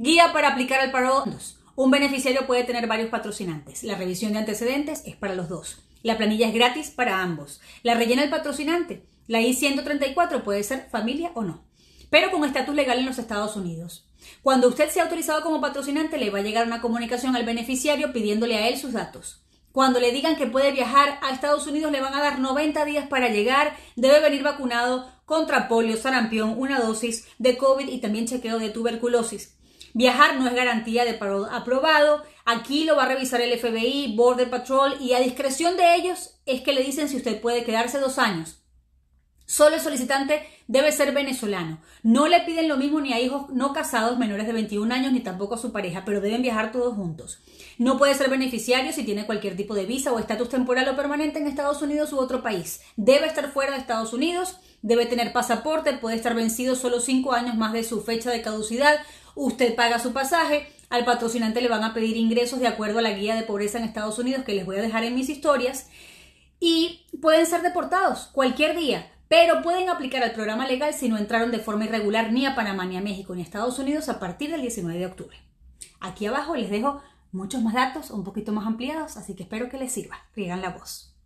Guía para aplicar al paro Un beneficiario puede tener varios patrocinantes. La revisión de antecedentes es para los dos. La planilla es gratis para ambos. La rellena el patrocinante. La I-134 puede ser familia o no, pero con estatus legal en los Estados Unidos. Cuando usted sea autorizado como patrocinante, le va a llegar una comunicación al beneficiario pidiéndole a él sus datos. Cuando le digan que puede viajar a Estados Unidos, le van a dar 90 días para llegar. Debe venir vacunado contra polio, sarampión, una dosis de COVID y también chequeo de tuberculosis. Viajar no es garantía de paro aprobado. Aquí lo va a revisar el FBI, Border Patrol y a discreción de ellos es que le dicen si usted puede quedarse dos años. Solo el solicitante debe ser venezolano. No le piden lo mismo ni a hijos no casados menores de 21 años ni tampoco a su pareja, pero deben viajar todos juntos. No puede ser beneficiario si tiene cualquier tipo de visa o estatus temporal o permanente en Estados Unidos u otro país. Debe estar fuera de Estados Unidos debe tener pasaporte, puede estar vencido solo cinco años más de su fecha de caducidad, usted paga su pasaje, al patrocinante le van a pedir ingresos de acuerdo a la guía de pobreza en Estados Unidos que les voy a dejar en mis historias y pueden ser deportados cualquier día, pero pueden aplicar al programa legal si no entraron de forma irregular ni a Panamá, ni a México, ni a Estados Unidos a partir del 19 de octubre. Aquí abajo les dejo muchos más datos, un poquito más ampliados, así que espero que les sirva. Riegan la voz.